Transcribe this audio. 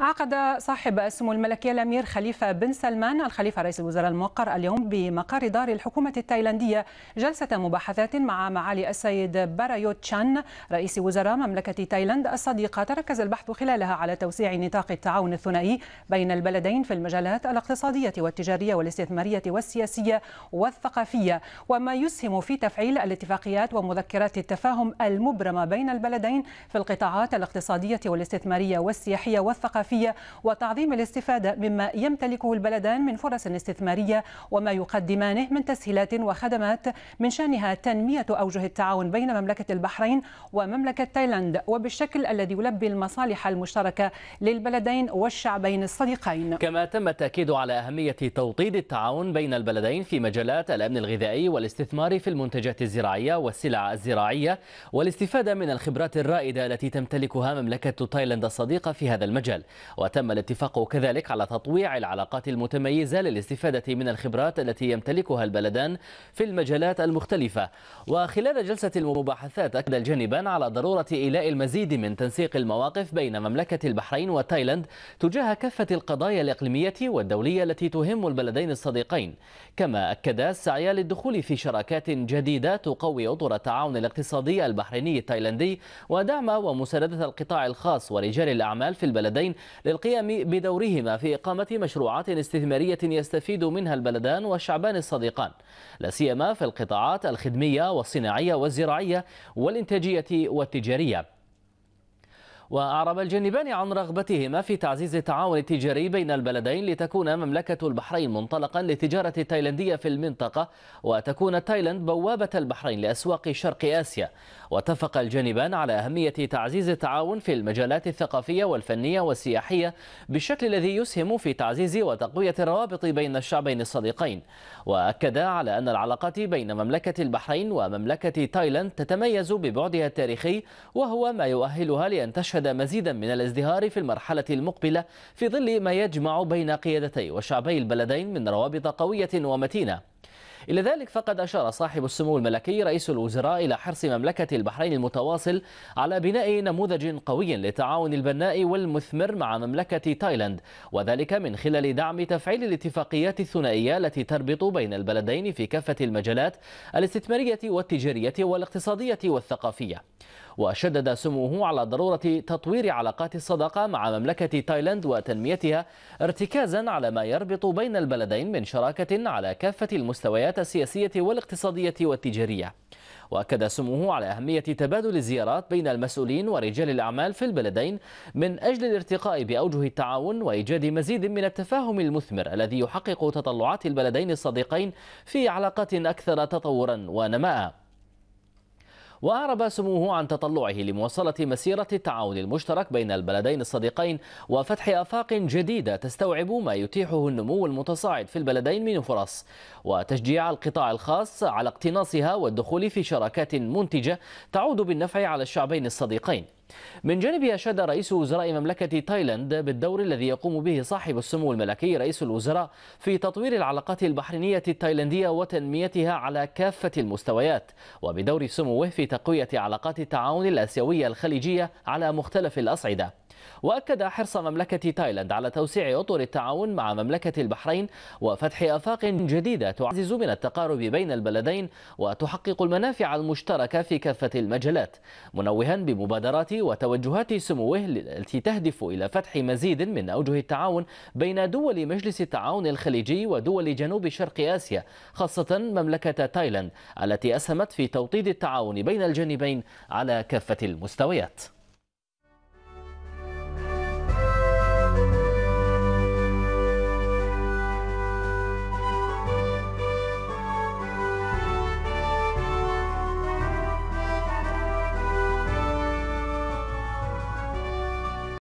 عقد صاحب السمو الملكي الامير خليفه بن سلمان الخليفه رئيس الوزراء الموقر اليوم بمقر دار الحكومه التايلانديه جلسه مباحثات مع معالي السيد بارايوت تشان رئيس وزراء مملكه تايلاند الصديقه تركز البحث خلالها على توسيع نطاق التعاون الثنائي بين البلدين في المجالات الاقتصاديه والتجاريه والاستثماريه والسياسيه والثقافيه وما يسهم في تفعيل الاتفاقيات ومذكرات التفاهم المبرمه بين البلدين في القطاعات الاقتصاديه والاستثماريه والسياحيه والثقافيه الثقافية وتعظيم الاستفادة مما يمتلكه البلدان من فرص استثمارية وما يقدمانه من تسهيلات وخدمات من شأنها تنمية أوجه التعاون بين مملكة البحرين ومملكة تايلاند وبالشكل الذي يلبي المصالح المشتركة للبلدين والشعبين الصديقين كما تم التأكيد على أهمية توطيد التعاون بين البلدين في مجالات الأمن الغذائي والاستثمار في المنتجات الزراعية والسلع الزراعية والاستفادة من الخبرات الرائدة التي تمتلكها مملكة تايلاند الصديقة في هذا المجال وتم الاتفاق كذلك على تطويع العلاقات المتميزة للاستفادة من الخبرات التي يمتلكها البلدان في المجالات المختلفة وخلال جلسة المباحثات أكد الجانبان على ضرورة إيلاء المزيد من تنسيق المواقف بين مملكة البحرين وتايلاند تجاه كافة القضايا الإقليمية والدولية التي تهم البلدين الصديقين كما أكدا السعي للدخول في شراكات جديدة تقوي أطر التعاون الاقتصادي البحريني التايلاندي ودعم ومساندة القطاع الخاص ورجال الأعمال في البلدين للقيام بدورهما في إقامة مشروعات استثمارية يستفيد منها البلدان والشعبان الصديقان لا سيما في القطاعات الخدمية والصناعية والزراعية والإنتاجية والتجارية وأعرب الجانبان عن رغبتهما في تعزيز التعاون التجاري بين البلدين لتكون مملكة البحرين منطلقا للتجارة التايلندية في المنطقة وتكون تايلاند بوابة البحرين لأسواق شرق آسيا واتفق الجانبان على أهمية تعزيز التعاون في المجالات الثقافية والفنية والسياحية بالشكل الذي يسهم في تعزيز وتقوية الروابط بين الشعبين الصديقين وأكد على أن العلاقات بين مملكة البحرين ومملكة تايلاند تتميز ببعدها التاريخي وهو ما يؤهلها لأن تشهد يشهد مزيدا من الازدهار في المرحلة المقبلة في ظل ما يجمع بين قيادتي وشعبي البلدين من روابط قوية ومتينة إلى ذلك فقد أشار صاحب السمو الملكي رئيس الوزراء إلى حرص مملكة البحرين المتواصل على بناء نموذج قوي للتعاون البناء والمثمر مع مملكة تايلاند وذلك من خلال دعم تفعيل الاتفاقيات الثنائية التي تربط بين البلدين في كافة المجالات الاستثمارية والتجارية والاقتصادية والثقافية وشدد سموه على ضرورة تطوير علاقات الصداقة مع مملكة تايلاند وتنميتها ارتكازا على ما يربط بين البلدين من شراكة على كافة المستويات العلاقات السياسية والاقتصادية والتجارية وأكد سموه على أهمية تبادل الزيارات بين المسؤولين ورجال الأعمال في البلدين من أجل الارتقاء بأوجه التعاون وإيجاد مزيد من التفاهم المثمر الذي يحقق تطلعات البلدين الصديقين في علاقات أكثر تطورا ونماء وأعرب سموه عن تطلعه لمواصلة مسيرة التعاون المشترك بين البلدين الصديقين وفتح آفاق جديدة تستوعب ما يتيحه النمو المتصاعد في البلدين من فرص وتشجيع القطاع الخاص على اقتناصها والدخول في شراكات منتجة تعود بالنفع على الشعبين الصديقين من جانبه أشاد رئيس وزراء مملكة تايلاند بالدور الذي يقوم به صاحب السمو الملكي رئيس الوزراء في تطوير العلاقات البحرينية التايلاندية وتنميتها على كافة المستويات وبدور سموه في تقوية علاقات التعاون الآسيوية الخليجية على مختلف الأصعدة وأكد حرص مملكة تايلاند على توسيع أطر التعاون مع مملكة البحرين وفتح آفاق جديدة تعزز من التقارب بين البلدين وتحقق المنافع المشتركة في كافة المجالات منوها بمبادرات وتوجهات سموه التي تهدف إلى فتح مزيد من أوجه التعاون بين دول مجلس التعاون الخليجي ودول جنوب شرق آسيا خاصة مملكة تايلاند التي أسهمت في توطيد التعاون بين الجانبين على كافة المستويات